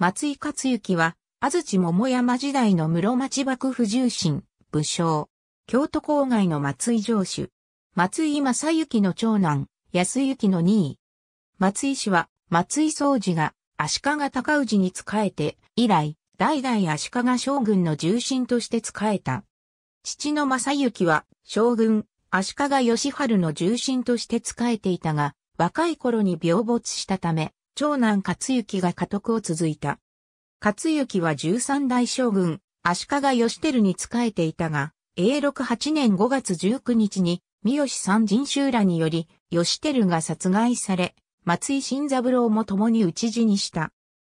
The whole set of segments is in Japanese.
松井勝行は、安土桃山時代の室町幕府重臣、武将、京都郊外の松井城主、松井正幸の長男、安幸の2位。松井氏は、松井宗次が足利高氏に仕えて、以来、代々足利将軍の重臣として仕えた。父の正幸は、将軍、足利義春の重臣として仕えていたが、若い頃に病没したため、長男勝行が家督を続いた。勝行は十三代将軍、足利義輝に仕えていたが、永禄8年5月19日に、三好三人衆らにより、義輝が殺害され、松井新三郎も共に討ち死にした。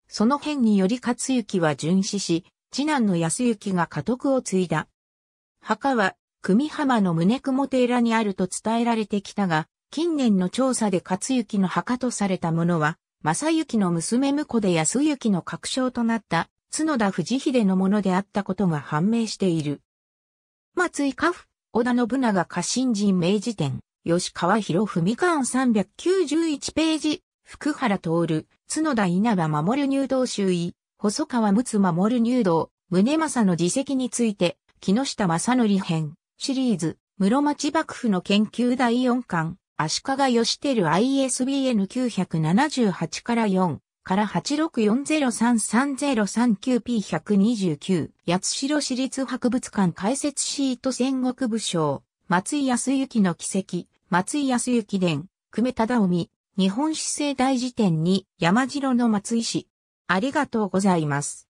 その変により勝行は殉死し、次男の安行が家督を継いだ。墓は、久美浜の胸雲寺にあると伝えられてきたが、近年の調査で勝行の墓とされたものは、正幸の娘婿で安幸の確証となった角田藤秀のものであったことが判明している。松井家父、織田信長家臣人明治典、吉川博文館391ページ、福原徹、角田稲葉守入道周囲、細川睦守入道、宗政の自責について、木下正則編、シリーズ、室町幕府の研究第4巻、足利義輝 ISBN978 から4から 864033039P129 八代市立博物館解説シート戦国武将松井康之の奇跡松井康之伝久米忠臣日本史政大辞典に山城の松井氏ありがとうございます。